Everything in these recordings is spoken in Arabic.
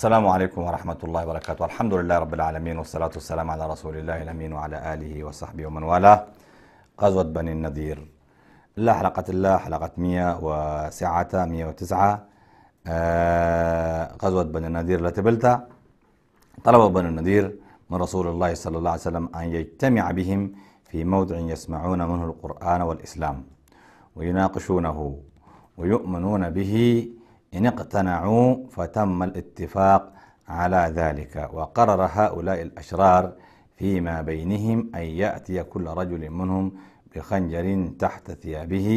السلام عليكم ورحمة الله وبركاته الحمد لله رب العالمين والصلاة والسلام على رسول الله الأمين وعلى آله وصحبه ومن والاه غزوة بني النذير لا حلقة الله حلقة 109 109 آه غزوة بني النذير لا بلتا طلب بني النذير من رسول الله صلى الله عليه وسلم أن يجتمع بهم في موضع يسمعون منه القرآن والإسلام ويناقشونه ويؤمنون به إن اقتنعوا فتم الاتفاق على ذلك وقرر هؤلاء الأشرار فيما بينهم أن يأتي كل رجل منهم بخنجر تحت ثيابه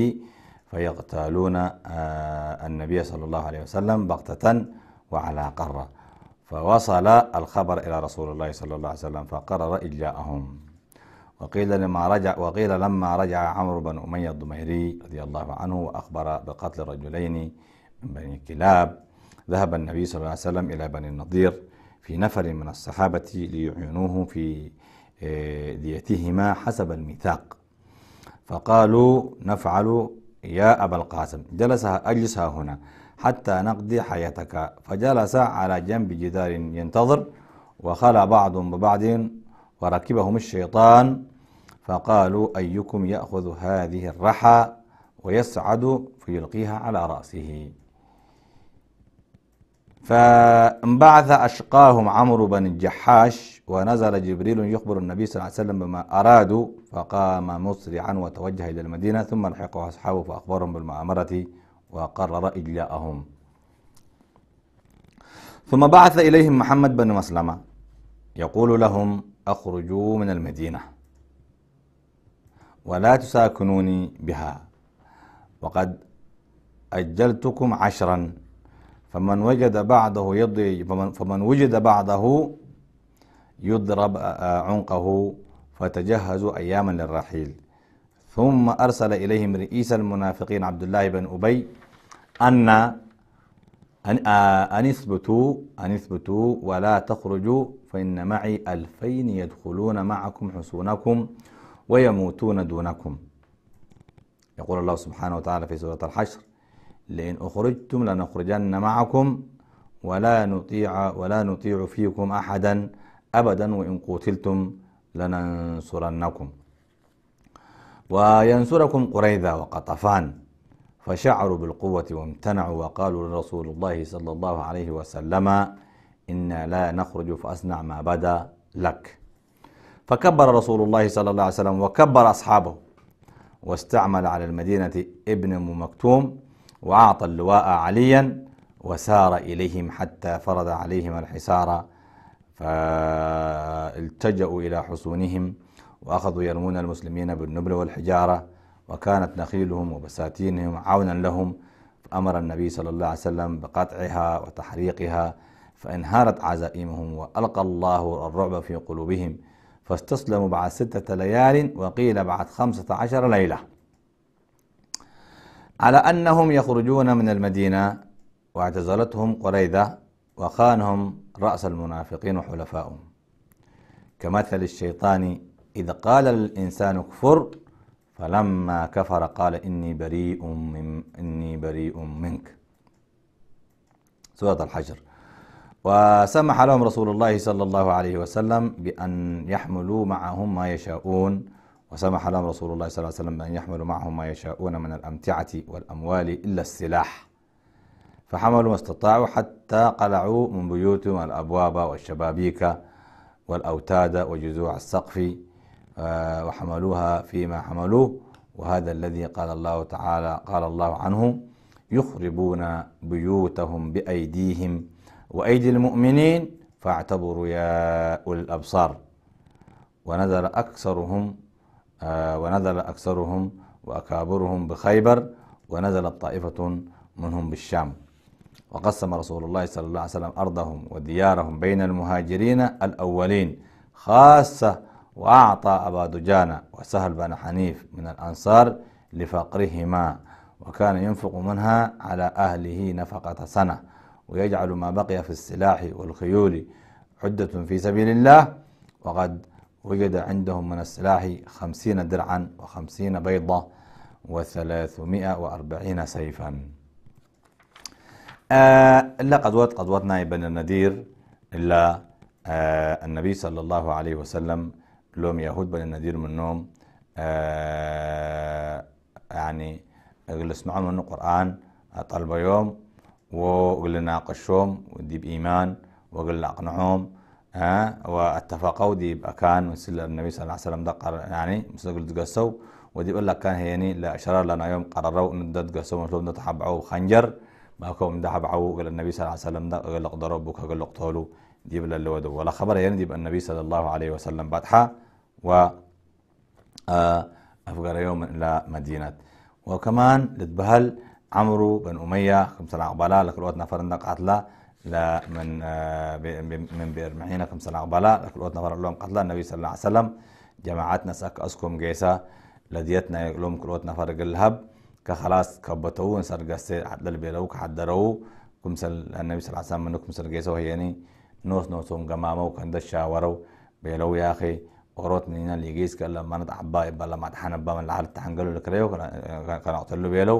فيقتالون آه، النبي صلى الله عليه وسلم بغتة وعلى قرة فوصل الخبر إلى رسول الله صلى الله عليه وسلم فقرر إجلاءهم وقيل لما رجع وقيل لما رجع عمرو بن أمية الضميري رضي الله عنه وأخبر بقتل الرجلين بني كلاب ذهب النبي صلى الله عليه وسلم إلى بني النضير في نفر من الصحابة ليعينوه في ديتهما آه، حسب الميثاق فقالوا نفعل يا أبا القاسم جلس أجلس هنا حتى نقضي حياتك فجلس على جنب جدار ينتظر وخلى بعض ببعض وركبهم الشيطان فقالوا أيكم يأخذ هذه الرحى ويصعد فيلقيها على رأسه فانبعث أشقاهم عمرو بن الجحاش ونزل جبريل يخبر النبي صلى الله عليه وسلم بما أرادوا فقام مسرعا وتوجه إلى المدينة ثم لحقه أصحابه فأخبرهم بالمؤامرة وقرر إجلاءهم ثم بعث إليهم محمد بن مسلمة يقول لهم أخرجوا من المدينة ولا تساكنوني بها وقد أجلتكم عشرا فمن وجد بعده يضرب فمن, فمن وجد بعده يضرب عنقه فتجهزوا أياما للرحيل ثم أرسل إليهم رئيس المنافقين عبد الله بن أبي أن أن أن اثبتوا أن اثبتوا ولا تخرجوا فإن معي ألفين يدخلون معكم حصونكم ويموتون دونكم يقول الله سبحانه وتعالى في سورة الحشر لئن أخرجتم لنخرجن معكم ولا نطيع ولا نطيع فيكم أحدا أبدا وإن قتلتم لننصرنكم وينصركم قريذة وقطفان فشعروا بالقوة وامتنعوا وقالوا لرسول الله صلى الله عليه وسلم إنا لا نخرج فأصنع ما بدا لك فكبر رسول الله صلى الله عليه وسلم وكبر أصحابه واستعمل على المدينة ابن مكتوم وأعطى اللواء عليا وسار إليهم حتى فرض عليهم الحصار فالتجأوا إلى حصونهم وأخذوا يرمون المسلمين بالنبل والحجارة وكانت نخيلهم وبساتينهم عونا لهم فأمر النبي صلى الله عليه وسلم بقطعها وتحريقها فانهارت عزائمهم وألقى الله الرعب في قلوبهم فاستسلموا بعد ستة ليال وقيل بعد خمسة عشر ليلة على أنهم يخرجون من المدينة واعتزلتهم قريدة وخانهم رأس المنافقين وحلفاؤهم كمثل الشيطان إذ قال الإنسان كفر فلما كفر قال إني بريء من إني بريء منك سورة الحجر وسمح لهم رسول الله صلى الله عليه وسلم بأن يحملوا معهم ما يشاءون وسمح لهم رسول الله صلى الله عليه وسلم أن يحملوا معهم ما يشاءون من الأمتعة والأموال إلا السلاح فحملوا ما استطاعوا حتى قلعوا من بيوتهم الأبواب والشبابيك والأوتاد وجذوع السقف آه، وحملوها فيما حملوه وهذا الذي قال الله تعالى قال الله عنه يخربون بيوتهم بأيديهم وأيدي المؤمنين فاعتبروا يا أولي الأبصار ونذر أكثرهم آه، ونزل أكثرهم وأكابرهم بخيبر ونزلت طائفة منهم بالشام وقسم رسول الله صلى الله عليه وسلم أرضهم وديارهم بين المهاجرين الأولين خاصة وأعطى أبا دجانة وسهل بن حنيف من الأنصار لفقرهما وكان ينفق منها على أهله نفقة سنة ويجعل ما بقي في السلاح والخيول عدة في سبيل الله وقد وجد عندهم من السلاح خمسين درعا وخمسين بيضة وثلاثمائة وأربعين سيفا آه لا قد قدوتنا ابن النذير إلا آه النبي صلى الله عليه وسلم لوم يهود بن النذير من النوم آه يعني اللي معهم من القرآن طلب يوم وقلنا ناقشهم ودي بإيمان وقلنا أقنعهم ها واتفقوا دي يبقى كان وسيل النبي صلى الله عليه وسلم ده قرر يعني مسجل تقسوا ودي بقول لك كان هيني لا شرر لنا يوم قرروا ان ده تقسوا مثلهم ده تحبعوا خنجر ما كوم ده حبعوا قال النبي صلى الله عليه وسلم ده قال لك ضربك قال لك قتلوا دي بلا اللي ودو ولا خبر يعني دي بقى النبي صلى الله عليه وسلم باتحا و آه، أفقر يوم إلى مدينة وكمان لتبهل عمرو بن أمية خمسة عقبالا لك الوقت نفر قاتله لا من آه، من بئر معينا كم سنة قبلا لكل نفر لهم قتلا النبي صلى الله عليه وسلم جماعتنا سك أسكم جيسا لديتنا يقلوم كل نفر قلهب كخلاص كبتوه نسر قسي حد البيلو كحدرو كمسل النبي صلى الله عليه وسلم كم سر جيسا وهي يعني نوس نوسهم جمامو كند الشاورو بيلو يا أخي قروت منينا اللي جيس كلا ما نتعبا بلا ما تحنبا بمن العرض تحنقلو لكريو كان أعطلو بيلو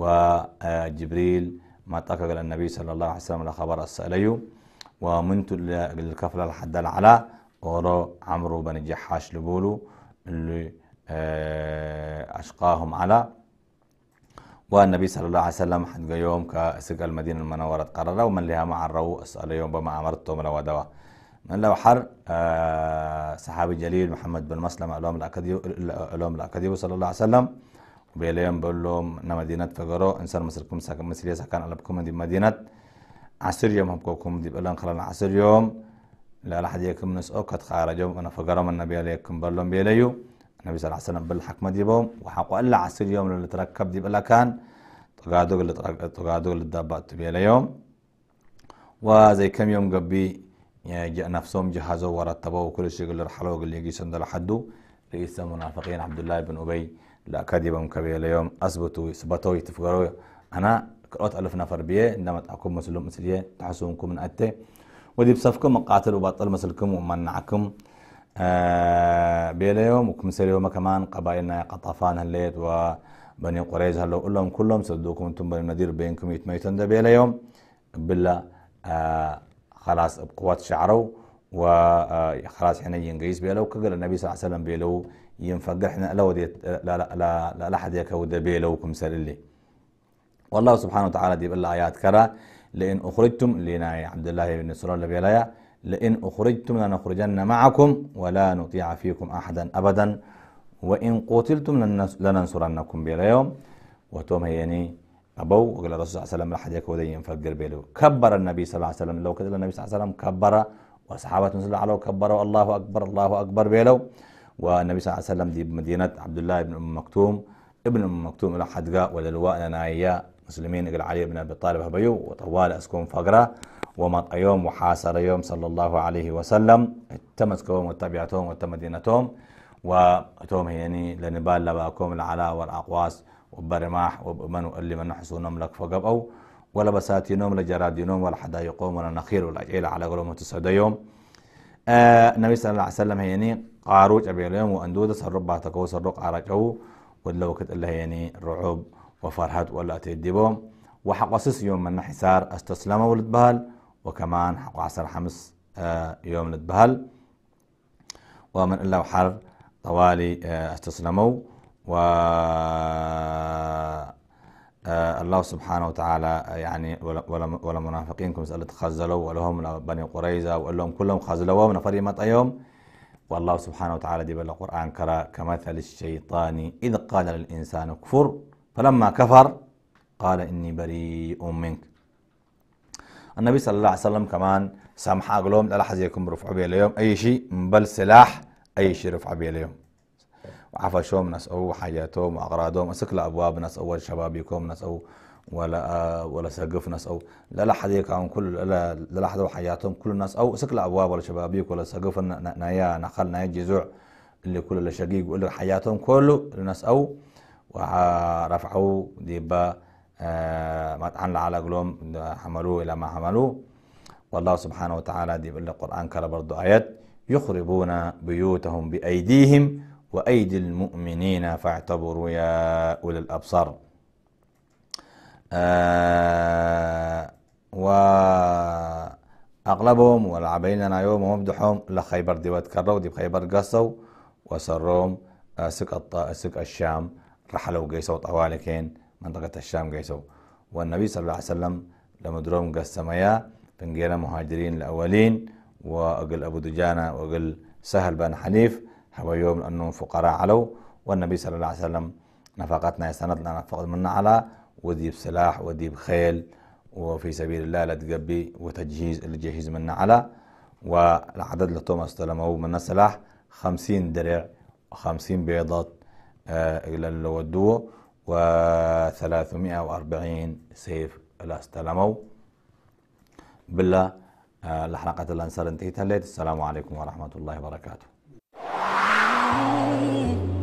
وجبريل آه، ما تقل النبي صلى الله عليه وسلم الخبر السأليو ومنت للكفلة الحد العلا ورا عمرو بن جحاش لبولو اللي آه، أشقاهم على والنبي صلى الله عليه وسلم حد يوم كسق المدينة المنورة قرر ومن لها مع الرو أسأل يوم بما أمرتهم لو دوا من لو حر آه، صحابي جليل محمد بن مسلم علوم الأكاديو صلى الله عليه وسلم وبيليام بيقول لهم ان مدينه فجراء انسان مسلكم مصركم سكن ساكن على بكم دي مدينه عصر يوم هبكوكم دي بلان خلال عصر يوم لا حد يكم نس اوكت خارجهم انا فجرا من النبي عليكم بلهم بيليو النبي صلى الله عليه وسلم بالحق ما دي بهم وحق الا عصر يوم اللي تركب دي بلا كان تقعدوا اللي تقعدوا اللي دابات بيليوم وزي كم يوم قبي يعني نفسهم جهزوا ورتبوا وكل شيء قال رحلوا قال يجي سند لحدو رئيس المنافقين عبد الله بن ابي لا كذبهم كبير اليوم أثبتوا سبتوا يتفقروا أنا قرأت ألف نفر بيه إنما تأكم مسلم مسلية تحسونكم من أتي ودي بصفكم مقاتل وبطل مسلكم ومنعكم آه بيليوم وكمسل يوم كمان قبائلنا قطافان هليت وبني قريش هلو كلهم كلهم صدوكم انتم بني نذير بينكم يتميتون ده بيليوم بالله آه خلاص بقوات شعروا وخلاص آه، يعني احنا ينقيس بيلو كقل النبي صلى الله عليه وسلم بيلو ينفقح احنا لو ديت لا لا لا لا لا حد يكود بيلو كم سللي والله سبحانه وتعالى دي بالله آيات كرا لان أخرجتم لنا عبد الله بن سرور لبيلايا لان أخرجتم لنخرجن معكم ولا نطيع فيكم أحدا أبدا وإن قتلتم لننصرنكم بلا يوم وتوم يعني أبو وقال الرسول صلى الله عليه وسلم لا لحد يكود ينفقر بيلو كبر النبي صلى الله عليه وسلم لو كتب النبي صلى الله عليه وسلم كبر وصحابة نزل على وكبروا الله أكبر الله أكبر بيلو والنبي صلى الله عليه وسلم دي بمدينة عبد الله بن أم مكتوم ابن أم مكتوم إلى حدقاء وللواء نايا مسلمين قال علي بن أبي طالب هبيو وطوال أسكون فقرة ومن يوم وحاصر يوم صلى الله عليه وسلم تمسكهم وتبعتهم وتمدينتهم وتوم يعني لنبال لباكم العلا والأقواس وبرماح وبمن اللي من حسونهم لك فقبوا ولا بساتينهم لجراد جرادينهم ولا حدا يقوم ولا نخيل ولا جيل على قولهم متسوديهم آه النبي صلى الله عليه وسلم يعني قاروج أبي اليوم وأندودة سرب باتكو سرق عرجو ولا وقت اللي يعني رعب وفرحت ولا وحق وحقصص يوم من حسار استسلم ولد بهل وكمان حق عصر حمص آه يوم ولد بهل ومن إلا وحر طوالي آه استسلموا و آه، الله سبحانه وتعالى آه، يعني ولا منافقين كم سألت خزلوا ولهم بني قريزة ولهم كلهم خزلوا من فريمة أيوم والله سبحانه وتعالى دي بالقرآن كرا كمثل الشيطان إذ قال للإنسان كفر فلما كفر قال إني بريء منك النبي صلى الله عليه وسلم كمان سامح لهم لا حزيكم رفعوا بي اليوم أي شيء بل سلاح أي شيء رفعوا بي اليوم وعفشهم او حاجاتهم وأغراضهم أسك أبواب نسأو شبابيكم او ولا ولا سقف او لا لا حد كل لا لا حد وحياتهم كل الناس أو أسك أبواب ولا شبابيك ولا سقف نايا نخل نايا جزوع اللي كل اللي شقيق واللي حياتهم كله الناس أو ورفعوا ديبا آه، ما عن على قلوم حملوه إلى ما حملوه والله سبحانه وتعالى دي بالقرآن كلا برضو آيات يخربون بيوتهم بأيديهم وأيدي المؤمنين فاعتبروا يا أولي الأبصار آه وأغلبهم والعبين يوم ومبدحهم لخيبر ديوات كرو دي بخيبر قصوا وسروم آه، سك سك الشام رحلوا قيسوا طوالكين منطقة الشام قيسوا والنبي صلى الله عليه وسلم لما دروم قسميا بنجينا مهاجرين الأولين وأقل أبو دجانة وأقل سهل بن حنيف يوم انه فقراء علو والنبي صلى الله عليه وسلم نفقتنا لنا نفقت منا على ودي بسلاح ودي بخيل وفي سبيل الله لا تقبي وتجهيز اللي جهز منا على والعدد لتوما استلموه منا سلاح خمسين درع وخمسين بيضات آه، اللي ودوه وثلاثمائة وأربعين سيف اللي استلموا بالله آه، لحلقة الأنصار انتهت السلام عليكم ورحمة الله وبركاته hide.